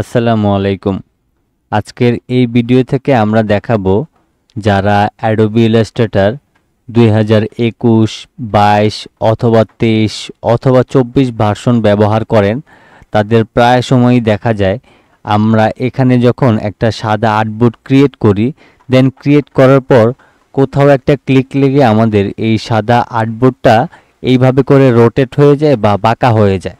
আসসালামু আলাইকুম আজকের এই ভিডিও থেকে আমরা দেখাবো যারা অ্যাডোবি ইলাস্ট্রেটার দুই হাজার একুশ বাইশ অথবা তেইশ অথবা চব্বিশ ভার্সন ব্যবহার করেন তাদের প্রায় সময়ই দেখা যায় আমরা এখানে যখন একটা সাদা আর্টবোর্ড ক্রিয়েট করি দেন ক্রিয়েট করার পর কোথাও একটা ক্লিক লেগে আমাদের এই সাদা আর্টবোর্ডটা এইভাবে করে রোটেট হয়ে যায় বা বাঁকা হয়ে যায়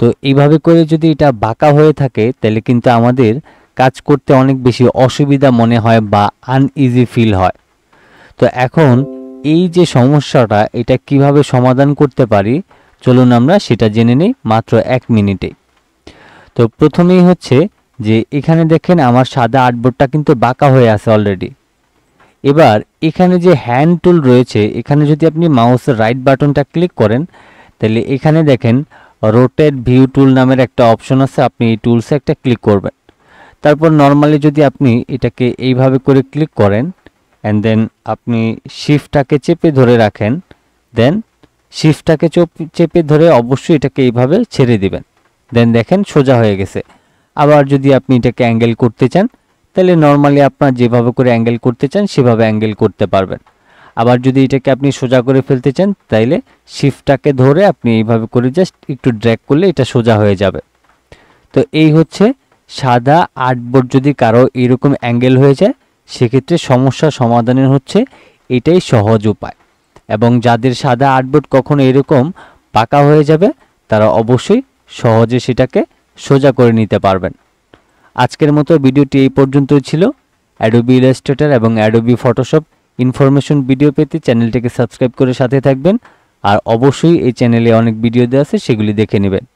তো এইভাবে করে যদি এটা বাঁকা হয়ে থাকে তাহলে কিন্তু আমাদের কাজ করতে অনেক বেশি অসুবিধা মনে হয় বা আনইজি ফিল হয় তো এখন এই যে সমস্যাটা এটা কিভাবে সমাধান করতে পারি চলুন আমরা সেটা জেনে নিই মাত্র এক মিনিটে তো প্রথমেই হচ্ছে যে এখানে দেখেন আমার সাদা আর্টবোর্ডটা কিন্তু বাঁকা হয়ে আছে অলরেডি এবার এখানে যে হ্যান্ড টুল রয়েছে এখানে যদি আপনি মাউসের রাইট বাটনটা ক্লিক করেন তাহলে এখানে দেখেন রোটেট ভিউ টুল নামের একটা অপশন আছে আপনি এই টুলসে একটা ক্লিক করবেন তারপর নর্মালি যদি আপনি এটাকে এইভাবে করে ক্লিক করেন অ্যান্ড দেন আপনি শিফটটাকে চেপে ধরে রাখেন দেন শিফটটাকে চেপে ধরে অবশ্যই এটাকে এইভাবে ছেড়ে দিবেন দেন দেখেন সোজা হয়ে গেছে আবার যদি আপনি এটাকে অ্যাঙ্গেল করতে চান তাহলে নর্মালি আপনার যেভাবে করে অ্যাঙ্গেল করতে চান সেভাবে অ্যাঙ্গেল করতে পারবেন আবার যদি এটাকে আপনি সোজা করে ফেলতে চান তাইলে শিফটটাকে ধরে আপনি এইভাবে করে জাস্ট একটু ড্র্যাগ করলে এটা সোজা হয়ে যাবে তো এই হচ্ছে সাদা আর্টবোর্ড যদি কারো এরকম অ্যাঙ্গেল হয়ে যায় সেক্ষেত্রে সমস্যা সমাধানের হচ্ছে এটাই সহজ উপায় এবং যাদের সাদা আর্টবোর্ড কখনো এরকম পাকা হয়ে যাবে তারা অবশ্যই সহজে সেটাকে সোজা করে নিতে পারবেন আজকের মতো ভিডিওটি এই পর্যন্তই ছিল অ্যাডোবি ইলাস্ট্রেটার এবং অ্যাডোবি ফটোশপ ইনফরমেশন ভিডিও পেতে চ্যানেলটিকে সাবস্ক্রাইব করে সাথে থাকবেন আর অবশ্যই এই চ্যানেলে অনেক ভিডিও দেওয়া আছে সেগুলি দেখে নেবেন